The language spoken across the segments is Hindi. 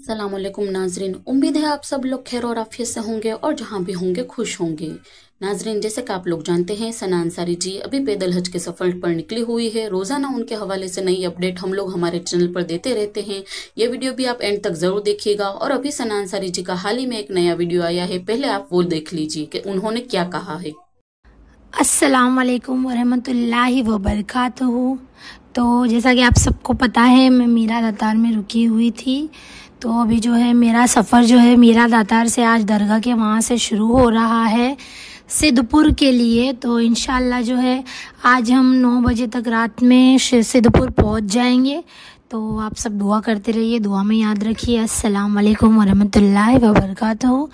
असलम नाजरीन उम्मीद है आप सब लोग खैर और आफियत से होंगे और जहाँ भी होंगे खुश होंगे नाजरीन जैसे कि आप लोग जानते हैं सना अंसारी जी अभी पैदल हज के सफ़र पर निकली हुई है रोज़ाना उनके हवाले से नई अपडेट हम लोग हमारे चैनल पर देते रहते हैं ये वीडियो भी आप एंड तक ज़रूर देखिएगा और अभी सना अंसारी जी का हाल ही में एक नया वीडियो आया है पहले आप वो देख लीजिए कि उन्होंने क्या कहा है अस्सलाम वालेकुम वरहमतुल्लाहि तो जैसा कि आप सबको पता है मैं मीरा दतार में रुकी हुई थी तो अभी जो है मेरा सफ़र जो है मीरा दातार से आज दरगाह के वहाँ से शुरू हो रहा है सिद्धपुर के लिए तो इन जो है आज हम नौ बजे तक रात में सिद्धपुर पहुँच जाएंगे तो आप सब दुआ करते रहिए दुआ में याद रखिए असलकम वालेकुम वरहमतुल्लाहि वबरकातुहू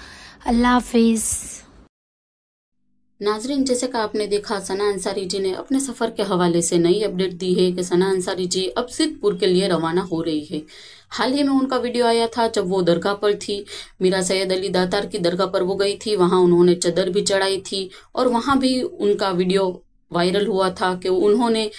अल्लाह हाफिज़ नाजरीन जैसे कि आपने देखा सना अंसारी जी ने अपने सफ़र के हवाले से नई अपडेट दी है कि सना अंसारी जी अब सिद्धपुर के लिए रवाना हो रही है हाल ही में उनका वीडियो आया था जब वो दरगाह पर थी मीरा सैयद अली दातार की दरगाह पर वो गई थी वहाँ उन्होंने चदर भी चढ़ाई थी और वहाँ भी उनका वीडियो वायरल हुआ था कि उन्होंने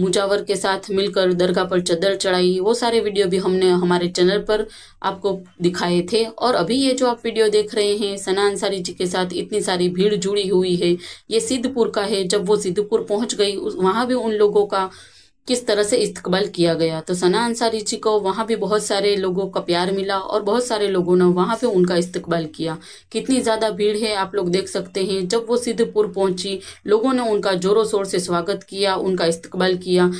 मुजावर के साथ मिलकर दरगाह पर चदर चढ़ाई वो सारे वीडियो भी हमने हमारे चैनल पर आपको दिखाए थे और अभी ये जो आप वीडियो देख रहे हैं सना अंसारी जी के साथ इतनी सारी भीड़ जुड़ी हुई है ये सिद्धपुर का है जब वो सिद्धपुर पहुंच गई वहाँ भी उन लोगों का किस तरह से इस्तकबाल किया गया तो सना अंसारी जी को वहाँ भी बहुत सारे लोगों का प्यार मिला और बहुत सारे लोगों ने वहाँ पे उनका इस्तकबाल किया कितनी ज़्यादा भीड़ है आप लोग देख सकते हैं जब वो सिद्धपुर पहुँची लोगों ने उनका ज़ोरों शोर से स्वागत किया उनका इस्तकबाल किया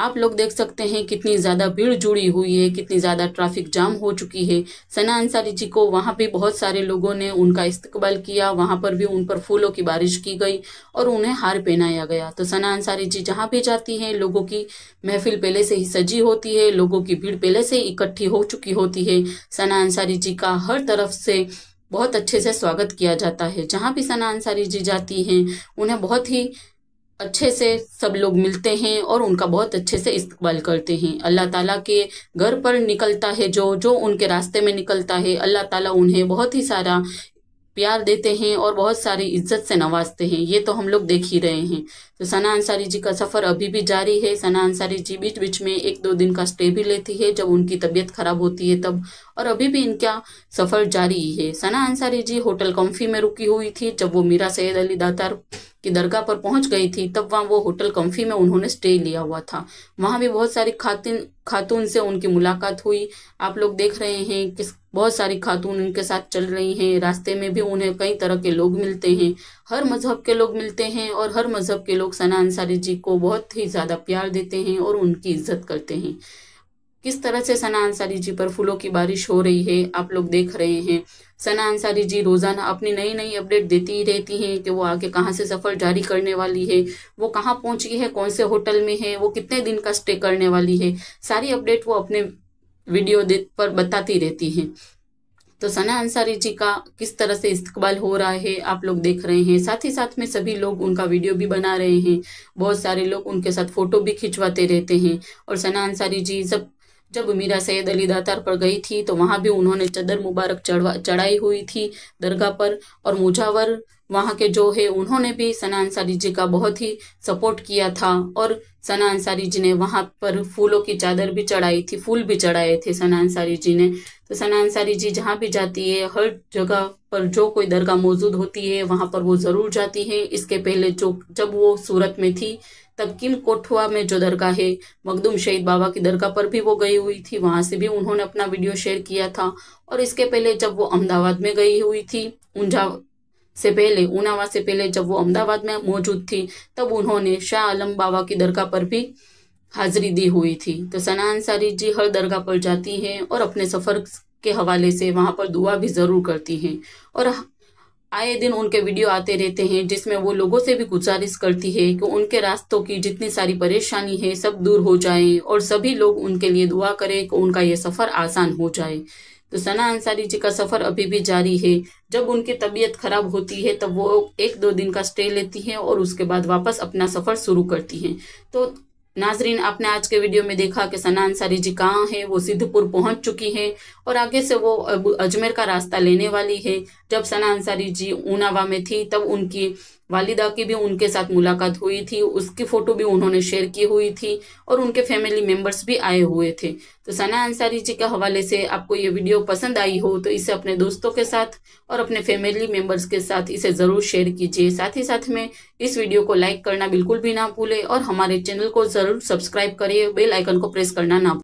आप लोग देख सकते हैं कितनी ज़्यादा भीड़ जुड़ी हुई है कितनी ज़्यादा ट्रैफिक जाम हो चुकी है सना अंसारी जी को वहाँ पे बहुत सारे लोगों ने उनका इस्तकबाल किया वहाँ पर भी उन पर फूलों की बारिश की गई और उन्हें हार पहनाया गया तो सना अंसारी जी जहाँ भी जाती हैं लोगों की महफिल पहले से ही सजी होती है लोगों की भीड़ पहले से इकट्ठी हो चुकी होती है सना अंसारी जी का हर तरफ से बहुत अच्छे से स्वागत किया जाता है जहाँ भी सना अंसारी जी जाती हैं उन्हें बहुत ही अच्छे से सब लोग मिलते हैं और उनका बहुत अच्छे से इस्तेमाल करते हैं अल्लाह ताला के घर पर निकलता है जो जो उनके रास्ते में निकलता है अल्लाह ताला उन्हें बहुत ही सारा प्यार देते हैं और बहुत सारी इज्जत से नवाजते हैं ये तो हम लोग देख ही रहे हैं तो सना अंसारी जी का सफ़र अभी भी जारी है सना अंसारी जी बीच बीच में एक दो दिन का स्टे भी लेती है जब उनकी तबीयत ख़राब होती है तब और अभी भी इनका सफ़र जारी है सना अंसारी जी होटल कॉम्फी में रुकी हुई थी जब वो मीरा सैद अली दातार की दरगाह पर पहुंच गई थी तब वहां वो होटल कम्फी में उन्होंने स्टे लिया हुआ था वहां भी बहुत सारी खातिन खातून से उनकी मुलाकात हुई आप लोग देख रहे हैं कि बहुत सारी खातून उनके साथ चल रही हैं रास्ते में भी उन्हें कई तरह के लोग मिलते हैं हर मज़हब के लोग मिलते हैं और हर मज़हब के लोग सना अंसारी जी को बहुत ही ज़्यादा प्यार देते हैं और उनकी इज्जत करते हैं किस तरह से सना अंसारी जी पर फूलों की बारिश हो रही है आप लोग देख रहे हैं सना अंसारी जी रोज़ाना अपनी नई नई अपडेट देती ही रहती हैं कि वो आगे कहाँ से सफ़र जारी करने वाली है वो कहाँ पहुंची है कौन से होटल में है वो कितने दिन का स्टे करने वाली है सारी अपडेट वो अपने वीडियो पर बताती रहती है तो सना अंसारी जी का किस तरह से इस्तकबाल हो रहा है आप लोग देख रहे हैं साथ ही साथ में सभी लोग उनका वीडियो भी बना रहे हैं बहुत सारे लोग उनके साथ फ़ोटो भी खिंचवाते रहते हैं और सना अंसारी जी सब जब मीरा सैद अली दातार पर गई थी तो वहाँ भी उन्होंने चदर मुबारक चढ़ाई हुई थी दरगाह पर और मुजावर वहाँ के जो है उन्होंने भी सना अंसारी जी का बहुत ही सपोर्ट किया था और सना अंसारी जी ने वहाँ पर फूलों की चादर भी चढ़ाई थी फूल भी चढ़ाए थे सना अंसारी जी ने तो सना अंसारी जी जहाँ भी जाती है हर जगह पर जो कोई दरगाह मौजूद होती है वहाँ पर वो ज़रूर जाती है इसके पहले जो जब वो सूरत में थी तब किम कोठवा में जो दरगाह है मखदूम शहीद बाबा की दरगाह पर भी वो गई हुई थी वहां से भी उन्होंने अपना वीडियो शेयर किया था और इसके पहले जब वो अहमदाबाद में गई हुई थी ऊंझा से पहले उनावा से पहले जब वो अहमदाबाद में मौजूद थी तब उन्होंने शाह आलम बाबा की दरगाह पर भी हाजिरी दी हुई थी तो सना अंसारी जी हर दरगाह पर जाती हैं और अपने सफ़र के हवाले से वहां पर दुआ भी ज़रूर करती हैं और आए दिन उनके वीडियो आते रहते हैं जिसमें वो लोगों से भी गुजारिश करती है कि उनके रास्तों की जितनी सारी परेशानी है सब दूर हो जाए और सभी लोग उनके लिए दुआ करें कि उनका ये सफ़र आसान हो जाए तो सना अंसारी जी का सफ़र अभी भी जारी है जब उनकी तबीयत ख़राब होती है तब वो एक दो दिन का स्टे लेती हैं और उसके बाद वापस अपना सफ़र शुरू करती हैं तो नाजरीन आपने आज के वीडियो में देखा कि सना अंसारी जी कहाँ है वो सिद्धपुर पहुंच चुकी हैं और आगे से वो अजमेर का रास्ता लेने वाली है जब सना अंसारी जी ऊनावा में थी तब उनकी वालिदा की भी उनके साथ मुलाकात हुई थी उसकी फ़ोटो भी उन्होंने शेयर की हुई थी और उनके फैमिली मेम्बर्स भी आए हुए थे तो सना अंसारी जी के हवाले से आपको ये वीडियो पसंद आई हो तो इसे अपने दोस्तों के साथ और अपने फैमिली मेंबर्स के साथ इसे ज़रूर शेयर कीजिए साथ ही साथ में इस वीडियो को लाइक करना बिल्कुल भी ना भूले और हमारे चैनल को ज़रूर सब्सक्राइब करिए बेल आइकन को प्रेस करना ना